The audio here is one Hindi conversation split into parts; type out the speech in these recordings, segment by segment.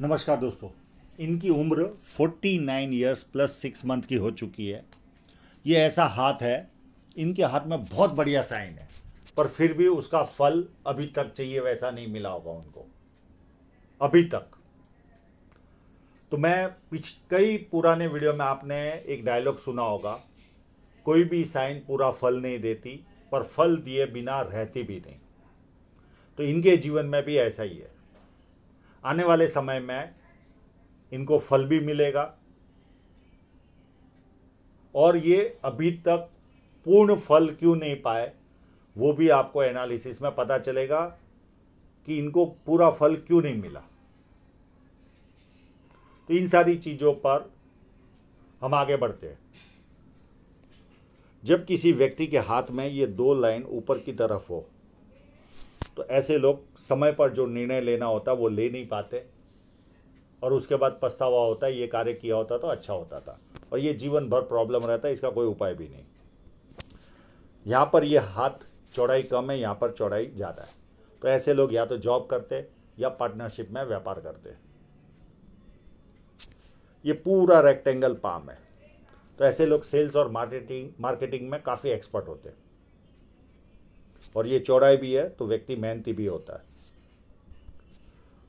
नमस्कार दोस्तों इनकी उम्र 49 ईयर्स प्लस सिक्स मंथ की हो चुकी है ये ऐसा हाथ है इनके हाथ में बहुत बढ़िया साइन है पर फिर भी उसका फल अभी तक चाहिए वैसा नहीं मिला होगा उनको अभी तक तो मैं पिछ कई पुराने वीडियो में आपने एक डायलॉग सुना होगा कोई भी साइन पूरा फल नहीं देती पर फल दिए बिना रहती भी नहीं तो इनके जीवन में भी ऐसा ही है आने वाले समय में इनको फल भी मिलेगा और ये अभी तक पूर्ण फल क्यों नहीं पाए वो भी आपको एनालिसिस में पता चलेगा कि इनको पूरा फल क्यों नहीं मिला तो इन सारी चीज़ों पर हम आगे बढ़ते हैं जब किसी व्यक्ति के हाथ में ये दो लाइन ऊपर की तरफ हो तो ऐसे लोग समय पर जो निर्णय लेना होता वो ले नहीं पाते और उसके बाद पछतावा होता है ये कार्य किया होता तो अच्छा होता था और ये जीवन भर प्रॉब्लम रहता है इसका कोई उपाय भी नहीं यहाँ पर ये हाथ चौड़ाई कम है यहाँ पर चौड़ाई ज़्यादा है तो ऐसे लोग या तो जॉब करते या पार्टनरशिप में व्यापार करते ये पूरा रेक्टेंगल पाम है तो ऐसे लोग सेल्स और मार्केटिंग मार्केटिंग में काफ़ी एक्सपर्ट होते हैं और ये चौड़ाई भी है तो व्यक्ति मेहनती भी होता है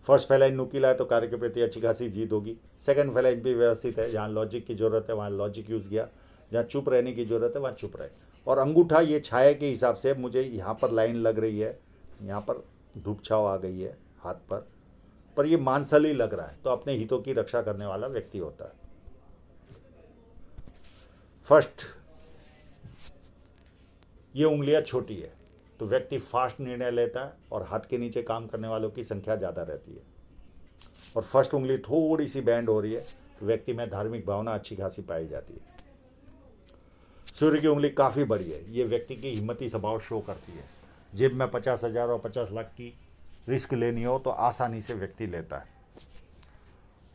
फर्स्ट फैलाइन नुकीला है तो कार्य के प्रति अच्छी खासी जीत होगी सेकंड फैलाइन भी व्यवस्थित है जहाँ लॉजिक की ज़रूरत है वहाँ लॉजिक यूज़ किया जहाँ चुप रहने की ज़रूरत है वहाँ चुप रहे और अंगूठा ये छाया के हिसाब से मुझे यहाँ पर लाइन लग रही है यहाँ पर धूप छाव आ गई है हाथ पर पर ये मानसल ही लग रहा है तो अपने हितों की रक्षा करने वाला व्यक्ति होता है फर्स्ट ये उंगलियाँ छोटी है तो व्यक्ति फास्ट निर्णय लेता है और हाथ के नीचे काम करने वालों की संख्या ज़्यादा रहती है और फर्स्ट उंगली थोड़ी सी बैंड हो रही है तो व्यक्ति में धार्मिक भावना अच्छी खासी पाई जाती है सूर्य की उंगली काफ़ी बड़ी है ये व्यक्ति की हिम्मती स्वभाव शो करती है जेब में पचास हज़ार और पचास लाख की रिस्क लेनी हो तो आसानी से व्यक्ति लेता है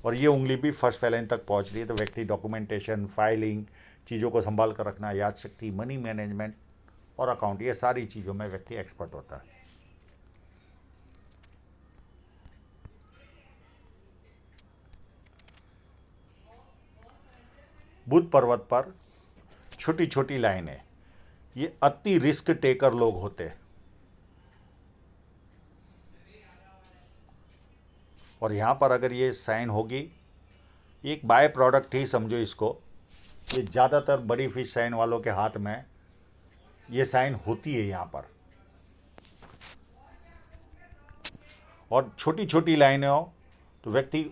और ये उंगली भी फर्स्ट फैलाइन तक पहुंच रही है तो व्यक्ति डॉक्यूमेंटेशन फाइलिंग चीज़ों को संभाल कर रखना याद शक्ति मनी मैनेजमेंट और अकाउंट ये सारी चीज़ों में व्यक्ति एक्सपर्ट होता है बुद्ध पर्वत पर छोटी छोटी लाइनें ये अति रिस्क टेकर लोग होते हैं और यहाँ पर अगर ये साइन होगी एक बाय प्रोडक्ट ही समझो इसको ये ज़्यादातर बड़ी फिश साइन वालों के हाथ में ये साइन होती है यहाँ पर और छोटी छोटी लाइनें हो तो व्यक्ति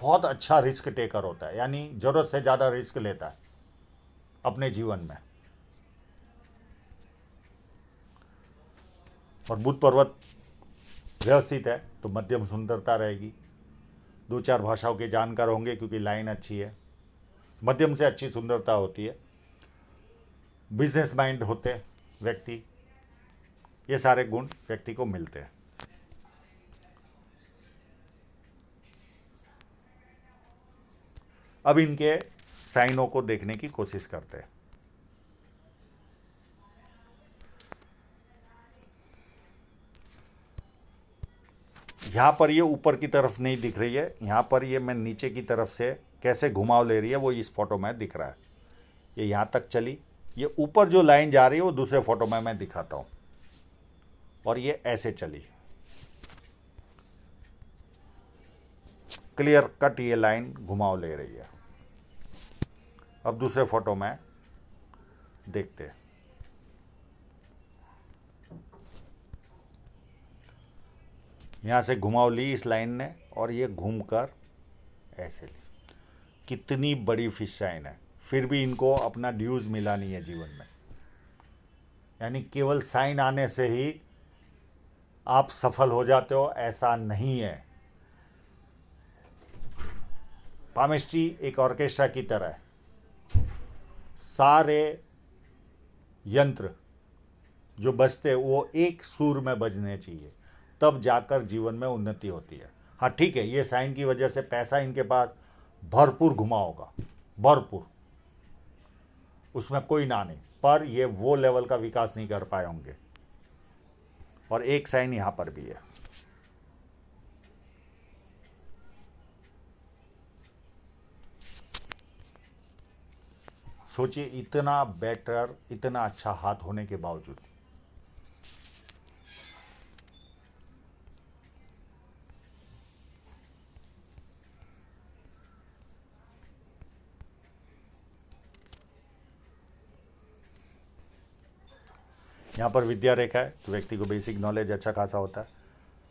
बहुत अच्छा रिस्क टेकर होता है यानी ज़रूरत से ज़्यादा रिस्क लेता है अपने जीवन में और बुद्ध पर्वत व्यवस्थित है तो मध्यम सुंदरता रहेगी दो चार भाषाओं के जानकार होंगे क्योंकि लाइन अच्छी है मध्यम से अच्छी सुंदरता होती है बिजनेस माइंड होते व्यक्ति ये सारे गुण व्यक्ति को मिलते हैं अब इनके साइनों को देखने की कोशिश करते हैं यहाँ पर ये ऊपर की तरफ नहीं दिख रही है यहाँ पर ये मैं नीचे की तरफ से कैसे घुमाव ले रही है वो इस फोटो में दिख रहा है ये यहाँ तक चली ये ऊपर जो लाइन जा रही है वो दूसरे फोटो में मैं दिखाता हूं और ये ऐसे चली क्लियर कट ये लाइन घुमाव ले रही है अब दूसरे फोटो में देखते हैं यहाँ से घुमाव ली इस लाइन ने और ये घूमकर ऐसे ली कितनी बड़ी फिश शाइन है फिर भी इनको अपना ड्यूज़ मिला नहीं है जीवन में यानी केवल साइन आने से ही आप सफल हो जाते हो ऐसा नहीं है पामिस्ट्री एक ऑर्केस्ट्रा की तरह है सारे यंत्र जो बजते वो एक सुर में बजने चाहिए तब जाकर जीवन में उन्नति होती है हाँ ठीक है ये साइन की वजह से पैसा इनके पास भरपूर घुमा होगा भरपूर उसमें कोई ना नहीं पर ये वो लेवल का विकास नहीं कर पाए होंगे और एक साइन यहां पर भी है सोचिए इतना बेटर इतना अच्छा हाथ होने के बावजूद यहाँ पर विद्या रेखा है तो व्यक्ति को बेसिक नॉलेज अच्छा खासा होता है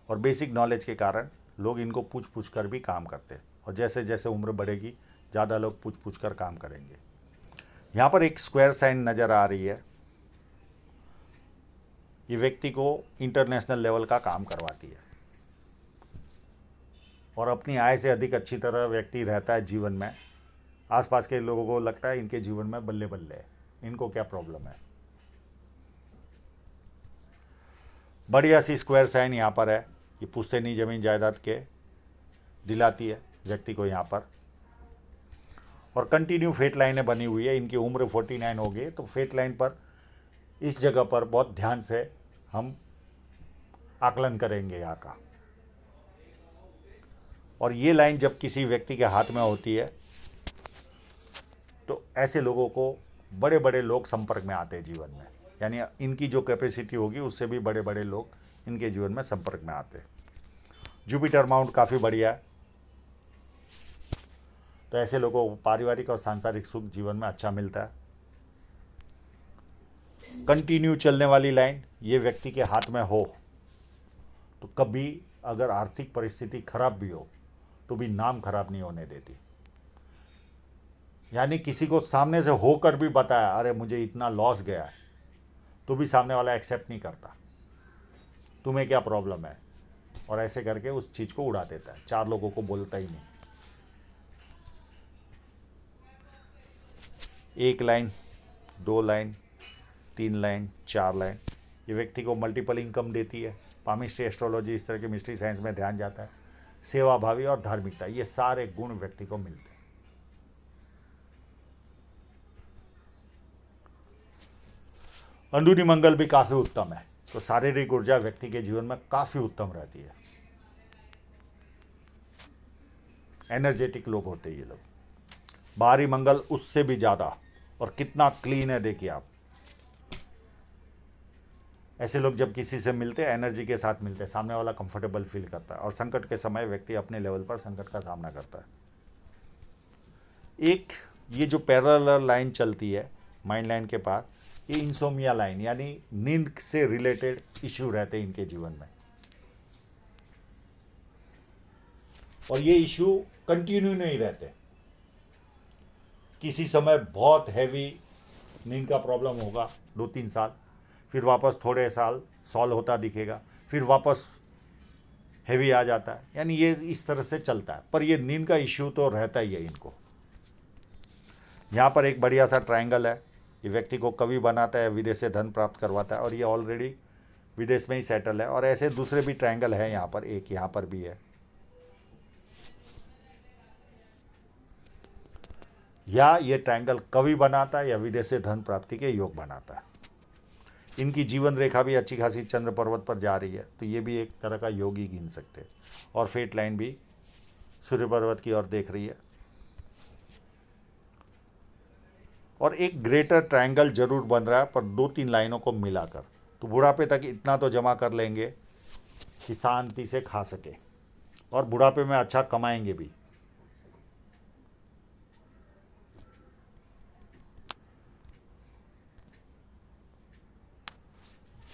और बेसिक नॉलेज के कारण लोग इनको पूछ पूछ कर भी काम करते हैं और जैसे जैसे उम्र बढ़ेगी ज़्यादा लोग पूछ पूछ कर काम करेंगे यहाँ पर एक स्क्वायर साइन नज़र आ रही है ये व्यक्ति को इंटरनेशनल लेवल का काम करवाती है और अपनी आय से अधिक अच्छी तरह व्यक्ति रहता है जीवन में आसपास के लोगों को लगता है इनके जीवन में बल्ले बल्ले इनको क्या प्रॉब्लम है बढ़िया सी स्क्वायर साइन यहाँ पर है ये पूछते नहीं जमीन जायदाद के दिलाती है व्यक्ति को यहाँ पर और कंटिन्यू फेट लाइनें बनी हुई है इनकी उम्र नाइन हो गई तो फेट लाइन पर इस जगह पर बहुत ध्यान से हम आकलन करेंगे यहाँ का और ये लाइन जब किसी व्यक्ति के हाथ में होती है तो ऐसे लोगों को बड़े बड़े लोग संपर्क में आते हैं जीवन में यानी इनकी जो कैपेसिटी होगी उससे भी बड़े बड़े लोग इनके जीवन में संपर्क में आते हैं जुपिटर माउंट काफ़ी बढ़िया है तो ऐसे लोगों को पारिवारिक और सांसारिक सुख जीवन में अच्छा मिलता है कंटिन्यू चलने वाली लाइन ये व्यक्ति के हाथ में हो तो कभी अगर आर्थिक परिस्थिति खराब भी हो तो भी नाम खराब नहीं होने देती यानी किसी को सामने से होकर भी बताया अरे मुझे इतना लॉस गया है तो भी सामने वाला एक्सेप्ट नहीं करता तुम्हें क्या प्रॉब्लम है और ऐसे करके उस चीज़ को उड़ा देता है चार लोगों को बोलता ही नहीं एक लाइन दो लाइन तीन लाइन चार लाइन ये व्यक्ति को मल्टीपल इनकम देती है पामिस्ट्री एस्ट्रोलॉजी इस तरह के मिस्ट्री साइंस में ध्यान जाता है सेवाभावी और धार्मिकता ये सारे गुण व्यक्ति को मिलते हैं अंदूनी मंगल भी काफ़ी उत्तम है तो शारीरिक ऊर्जा व्यक्ति के जीवन में काफ़ी उत्तम रहती है एनर्जेटिक लोग होते हैं ये लोग बाहरी मंगल उससे भी ज़्यादा और कितना क्लीन है देखिए आप ऐसे लोग जब किसी से मिलते हैं एनर्जी के साथ मिलते हैं सामने वाला कंफर्टेबल फील करता है और संकट के समय व्यक्ति अपने लेवल पर संकट का सामना करता है एक ये जो पैरल लाइन चलती है माइंड लाइन के पास ये इंसोमिया लाइन यानी नींद से रिलेटेड इश्यू रहते हैं इनके जीवन में और ये इश्यू कंटिन्यू नहीं रहते किसी समय बहुत हैवी नींद का प्रॉब्लम होगा दो तीन साल फिर वापस थोड़े साल सॉल्व होता दिखेगा फिर वापस हैवी आ जाता है यानी ये इस तरह से चलता है पर ये नींद का इश्यू तो रहता ही है इनको यहाँ पर एक बढ़िया सा ट्रायंगल है ये व्यक्ति को कवि बनाता है विदेश से धन प्राप्त करवाता है और ये ऑलरेडी विदेश में ही सेटल है और ऐसे दूसरे भी ट्रायंगल है यहाँ पर एक यहाँ पर भी है या ये ट्रायंगल कवि बनाता है या विदेश से धन प्राप्ति के योग बनाता है इनकी जीवन रेखा भी अच्छी खासी चंद्र पर्वत पर जा रही है तो ये भी एक तरह का योगी गिन सकते हैं और फेट लाइन भी सूर्य पर्वत की ओर देख रही है और एक ग्रेटर ट्रायंगल जरूर बन रहा है पर दो तीन लाइनों को मिलाकर तो बुढ़ापे तक इतना तो जमा कर लेंगे कि शांति से खा सके और बुढ़ापे में अच्छा कमाएंगे भी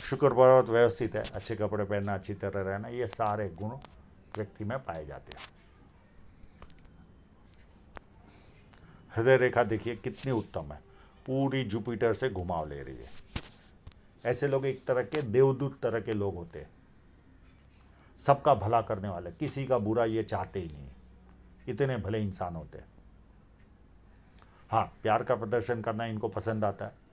शुक्र पर्वत व्यवस्थित है अच्छे कपड़े पहनना अच्छी तरह रहना ये सारे गुण व्यक्ति में पाए जाते हैं हृदय रेखा देखिए कितनी उत्तम है पूरी जुपिटर से घुमाव ले रही है ऐसे लोग एक तरह के देवदूत तरह के लोग होते हैं सबका भला करने वाले किसी का बुरा ये चाहते ही नहीं इतने भले इंसान होते हैं हाँ प्यार का प्रदर्शन करना इनको पसंद आता है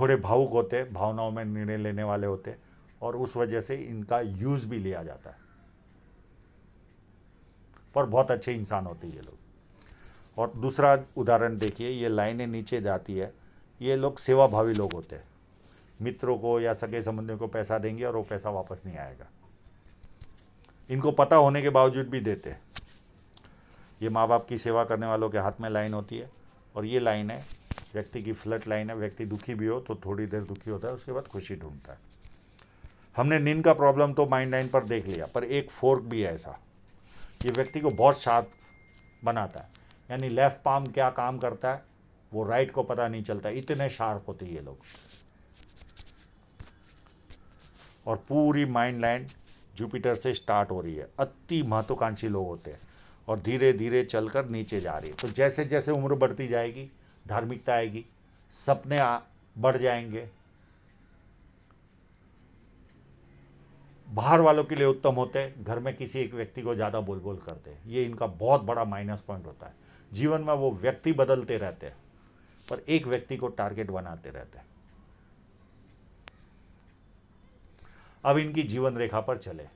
थोड़े भावुक होते भावनाओं में निर्णय लेने वाले होते और उस वजह से इनका यूज़ भी लिया जाता है पर बहुत अच्छे इंसान होते ये लोग और दूसरा उदाहरण देखिए ये लाइनें नीचे जाती है ये लोग सेवाभावी लोग होते हैं मित्रों को या सगे संबंधियों को पैसा देंगे और वो पैसा वापस नहीं आएगा इनको पता होने के बावजूद भी देते हैं ये माँ बाप की सेवा करने वालों के हाथ में लाइन होती है और ये लाइन है व्यक्ति की फ्लट लाइन है व्यक्ति दुखी भी हो तो थोड़ी देर दुखी होता है उसके बाद खुशी ढूंढता है हमने नींद का प्रॉब्लम तो माइंड लाइन पर देख लिया पर एक फोर्क भी है ऐसा ये व्यक्ति को बहुत शार्प बनाता है यानी लेफ़्ट पाम क्या काम करता है वो राइट को पता नहीं चलता इतने शार्प होते ये लोग और पूरी माइंड लाइन जुपिटर से स्टार्ट हो रही है अति महत्वाकांक्षी लोग होते हैं और धीरे धीरे चलकर नीचे जा रही है तो जैसे जैसे उम्र बढ़ती जाएगी धार्मिकता आएगी सपने बढ़ जाएंगे बाहर वालों के लिए उत्तम होते हैं घर में किसी एक व्यक्ति को ज़्यादा बोल बोल करते हैं ये इनका बहुत बड़ा माइनस पॉइंट होता है जीवन में वो व्यक्ति बदलते रहते हैं पर एक व्यक्ति को टारगेट बनाते रहते हैं अब इनकी जीवन रेखा पर चले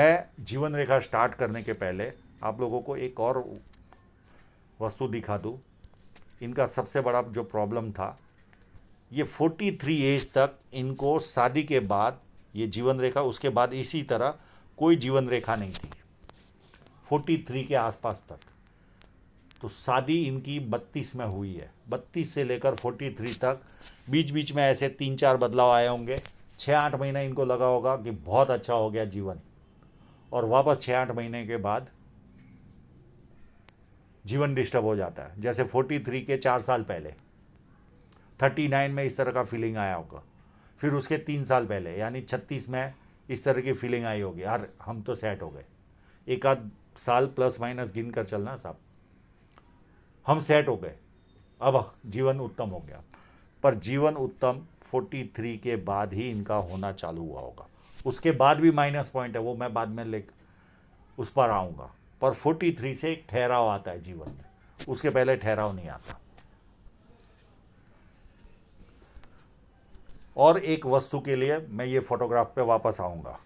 मैं जीवन रेखा स्टार्ट करने के पहले आप लोगों को एक और वस्तु दिखा दूँ इनका सबसे बड़ा जो प्रॉब्लम था ये 43 एज तक इनको शादी के बाद ये जीवन रेखा उसके बाद इसी तरह कोई जीवन रेखा नहीं थी फोर्टी थ्री के आसपास तक तो शादी इनकी बत्तीस में हुई है बत्तीस से लेकर फोर्टी थ्री तक बीच बीच में ऐसे तीन चार बदलाव आए होंगे छः आठ महीना इनको लगा होगा कि बहुत अच्छा हो गया जीवन और वापस छः आठ महीने के बाद जीवन डिस्टर्ब हो जाता है जैसे फोर्टी थ्री के चार साल पहले थर्टी नाइन में इस तरह का फीलिंग आया होगा फिर उसके तीन साल पहले यानी छत्तीस में इस तरह की फीलिंग आई होगी यार हम तो सेट हो गए एक आध साल प्लस माइनस गिन कर चलना साहब हम सेट हो गए अब जीवन उत्तम हो गया पर जीवन उत्तम 43 के बाद ही इनका होना चालू हुआ होगा उसके बाद भी माइनस पॉइंट है वो मैं बाद में ले उस पर आऊँगा पर 43 से एक ठहराव आता है जीवन में उसके पहले ठहराव नहीं आता और एक वस्तु के लिए मैं ये फोटोग्राफ पे वापस आऊंगा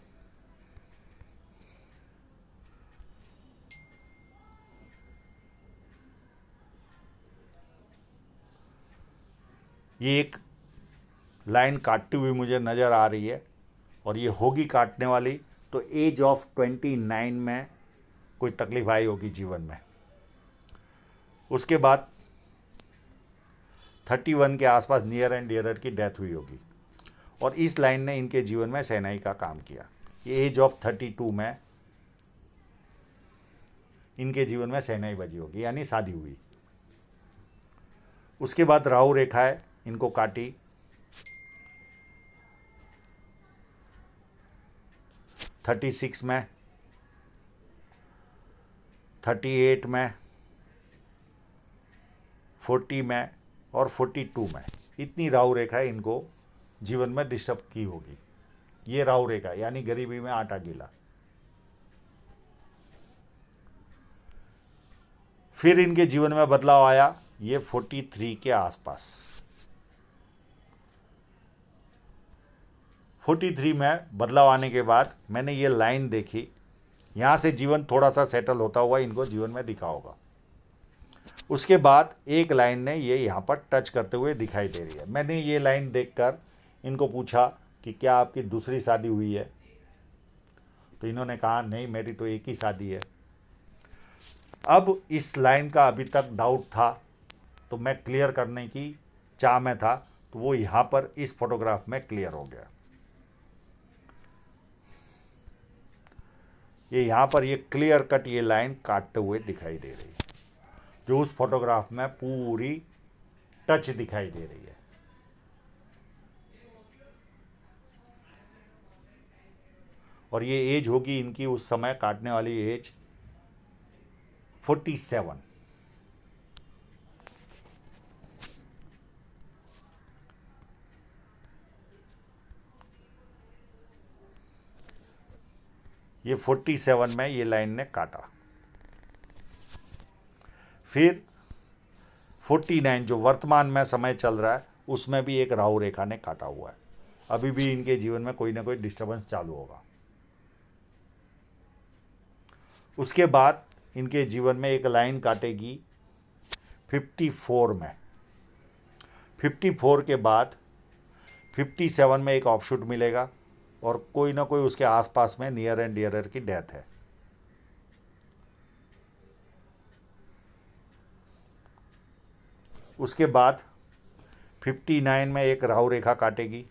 ये एक लाइन काटती हुई मुझे नज़र आ रही है और ये होगी काटने वाली तो एज ऑफ ट्वेंटी नाइन में कोई तकलीफ आई होगी जीवन में उसके बाद थर्टी वन के आसपास नियर एंड डियर की डेथ हुई होगी और इस लाइन ने इनके जीवन में सेनाई का काम किया ये एज ऑफ थर्टी टू में इनके जीवन में सेनाई बजी होगी यानी शादी हुई उसके बाद राहु रेखा है इनको काटी थर्टी सिक्स में थर्टी एट में फोर्टी में और फोर्टी टू में इतनी राहु रेखा इनको जीवन में डिस्टर्ब की होगी ये राहु रेखा यानी गरीबी में आटा गीला फिर इनके जीवन में बदलाव आया ये 43 के आसपास 43 में बदलाव आने के बाद मैंने ये लाइन देखी यहां से जीवन थोड़ा सा सेटल होता हुआ इनको जीवन में दिखा होगा उसके बाद एक लाइन ने ये यहाँ पर टच करते हुए दिखाई दे रही है मैंने ये लाइन देखकर इनको पूछा कि क्या आपकी दूसरी शादी हुई है तो इन्होंने कहा नहीं मेरी तो एक ही शादी है अब इस लाइन का अभी तक डाउट था तो मैं क्लियर करने की चाह में था तो वो यहाँ पर इस फोटोग्राफ में क्लियर हो गया ये यहाँ पर ये क्लियर कट ये लाइन काटते हुए दिखाई दे रही है जो उस फोटोग्राफ में पूरी टच दिखाई दे रही है और ये एज होगी इनकी उस समय काटने वाली एज फोर्टी सेवन ये फोर्टी सेवन में ये लाइन ने काटा फिर फोर्टी नाइन जो वर्तमान में समय चल रहा है उसमें भी एक राहु रेखा ने काटा हुआ है अभी भी इनके जीवन में कोई ना कोई डिस्टर्बेंस चालू होगा उसके बाद इनके जीवन में एक लाइन काटेगी 54 में 54 के बाद 57 में एक ऑपशूट मिलेगा और कोई ना कोई उसके आसपास में नियर एंड डियर की डेथ है उसके बाद 59 में एक राहु रेखा काटेगी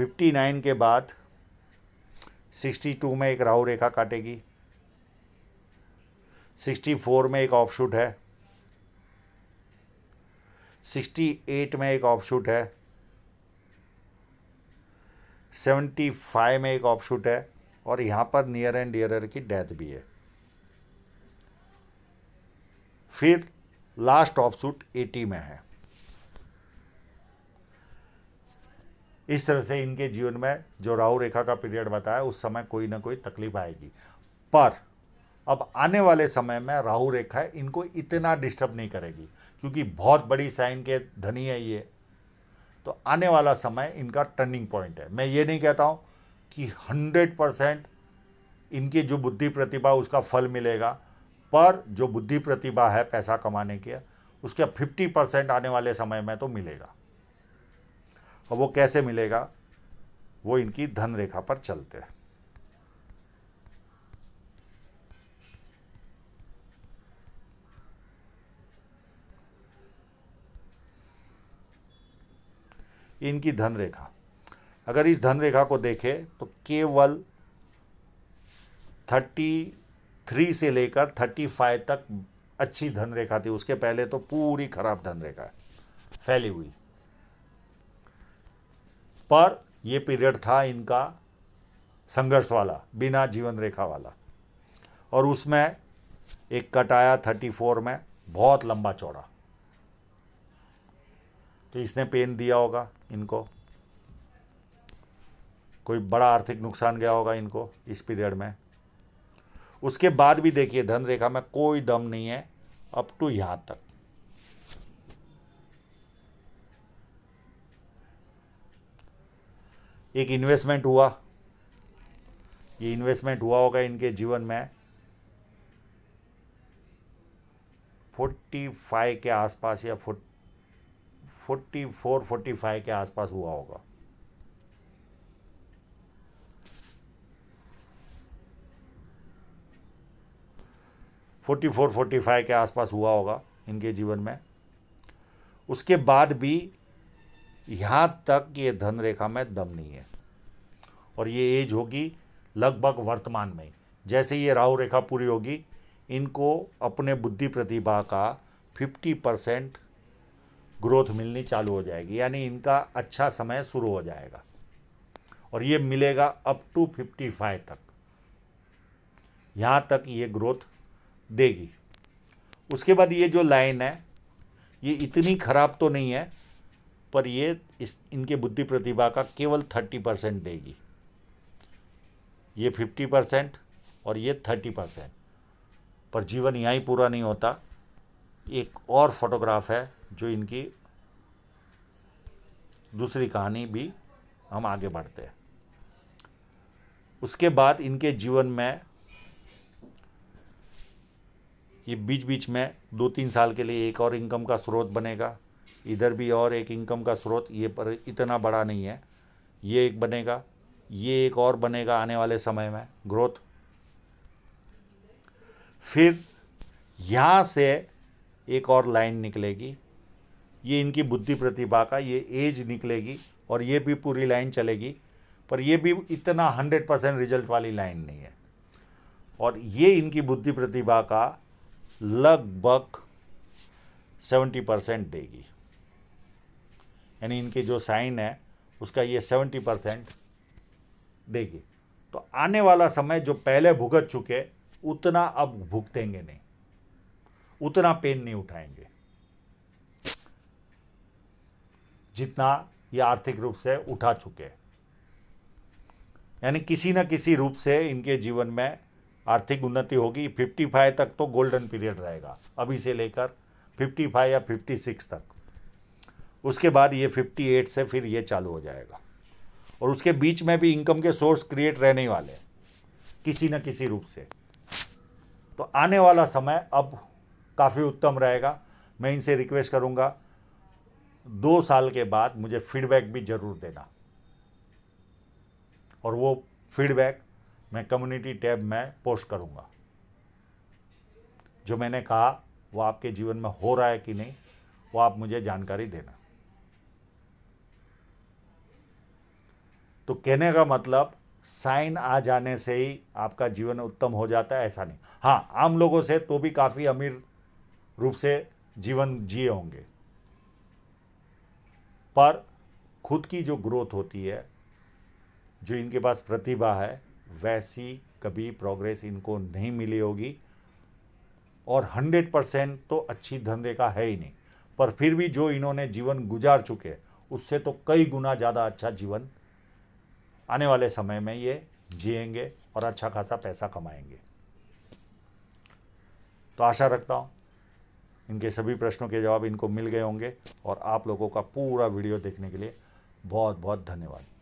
59 के बाद 62 में एक राहु रेखा काटेगी 64 में एक ऑफशूट है 68 में एक ऑफशूट है 75 में एक ऑफशूट है और यहाँ पर नियर एंड डियरर की डेथ भी है फिर लास्ट ऑफशूट 80 में है इस तरह से इनके जीवन में जो राहु रेखा का पीरियड बताया उस समय कोई ना कोई तकलीफ आएगी पर अब आने वाले समय में राहु रेखा इनको इतना डिस्टर्ब नहीं करेगी क्योंकि बहुत बड़ी साइन के धनी है ये तो आने वाला समय इनका टर्निंग पॉइंट है मैं ये नहीं कहता हूँ कि हंड्रेड परसेंट इनकी जो बुद्धि प्रतिभा उसका फल मिलेगा पर जो बुद्धि प्रतिभा है पैसा कमाने की उसके फिफ्टी परसेंट आने वाले समय में तो मिलेगा और वो कैसे मिलेगा वो इनकी धन रेखा पर चलते हैं इनकी धन रेखा अगर इस धन रेखा को देखें तो केवल थर्टी थ्री से लेकर थर्टी फाइव तक अच्छी धन रेखा थी उसके पहले तो पूरी खराब धन रेखा फैली हुई पर ये पीरियड था इनका संघर्ष वाला बिना जीवन रेखा वाला और उसमें एक कट आया थर्टी फोर में बहुत लंबा चौड़ा तो इसने पेन दिया होगा इनको कोई बड़ा आर्थिक नुकसान गया होगा इनको इस पीरियड में उसके बाद भी देखिए धन रेखा में कोई दम नहीं है अप टू यहाँ तक एक इन्वेस्टमेंट हुआ ये इन्वेस्टमेंट हुआ होगा इनके जीवन में फोर्टी फाइव के आसपास या फोर्टी फोर फोर्टी फाइव के आसपास हुआ होगा फोर्टी फोर फोर्टी फाइव के आसपास हुआ होगा इनके जीवन में उसके बाद भी यहाँ तक ये धन रेखा में दम नहीं है और ये एज होगी लगभग वर्तमान में जैसे ये राहु रेखा पूरी होगी इनको अपने बुद्धि प्रतिभा का 50 परसेंट ग्रोथ मिलनी चालू हो जाएगी यानी इनका अच्छा समय शुरू हो जाएगा और ये मिलेगा अप टू 55 तक यहाँ तक ये ग्रोथ देगी उसके बाद ये जो लाइन है ये इतनी ख़राब तो नहीं है पर ये इस इनके बुद्धि प्रतिभा का केवल थर्टी परसेंट देगी ये फिफ्टी परसेंट और ये थर्टी परसेंट पर जीवन यहाँ ही पूरा नहीं होता एक और फोटोग्राफ है जो इनकी दूसरी कहानी भी हम आगे बढ़ते हैं उसके बाद इनके जीवन में ये बीच बीच में दो तीन साल के लिए एक और इनकम का स्रोत बनेगा इधर भी और एक इनकम का स्रोत ये पर इतना बड़ा नहीं है ये एक बनेगा ये एक और बनेगा आने वाले समय में ग्रोथ फिर यहाँ से एक और लाइन निकलेगी ये इनकी बुद्धि प्रतिभा का ये एज निकलेगी और ये भी पूरी लाइन चलेगी पर ये भी इतना हंड्रेड परसेंट रिजल्ट वाली लाइन नहीं है और ये इनकी बुद्धि प्रतिभा का लगभग सेवेंटी परसेंट देगी यानी इनके जो साइन है उसका ये सेवेंटी परसेंट देगी तो आने वाला समय जो पहले भुगत चुके उतना अब भुगतेंगे नहीं उतना पेन नहीं उठाएंगे जितना ये आर्थिक रूप से उठा चुके यानी किसी न किसी रूप से इनके जीवन में आर्थिक उन्नति होगी फिफ्टी फाइव तक तो गोल्डन पीरियड रहेगा अभी से लेकर फिफ्टी फाइव या फिफ्टी सिक्स तक उसके बाद ये 58 से फिर ये चालू हो जाएगा और उसके बीच में भी इनकम के सोर्स क्रिएट रहने वाले हैं किसी न किसी रूप से तो आने वाला समय अब काफ़ी उत्तम रहेगा मैं इनसे रिक्वेस्ट करूँगा दो साल के बाद मुझे फीडबैक भी ज़रूर देना और वो फीडबैक मैं कम्युनिटी टैब में पोस्ट करूँगा जो मैंने कहा वो आपके जीवन में हो रहा है कि नहीं वो आप मुझे जानकारी देना तो कहने का मतलब साइन आ जाने से ही आपका जीवन उत्तम हो जाता है ऐसा नहीं हाँ आम लोगों से तो भी काफ़ी अमीर रूप से जीवन जिए होंगे पर खुद की जो ग्रोथ होती है जो इनके पास प्रतिभा है वैसी कभी प्रोग्रेस इनको नहीं मिली होगी और हंड्रेड परसेंट तो अच्छी धंधे का है ही नहीं पर फिर भी जो इन्होंने जीवन गुजार चुके उससे तो कई गुना ज़्यादा अच्छा जीवन आने वाले समय में ये जिएंगे और अच्छा खासा पैसा कमाएंगे तो आशा रखता हूँ इनके सभी प्रश्नों के जवाब इनको मिल गए होंगे और आप लोगों का पूरा वीडियो देखने के लिए बहुत बहुत धन्यवाद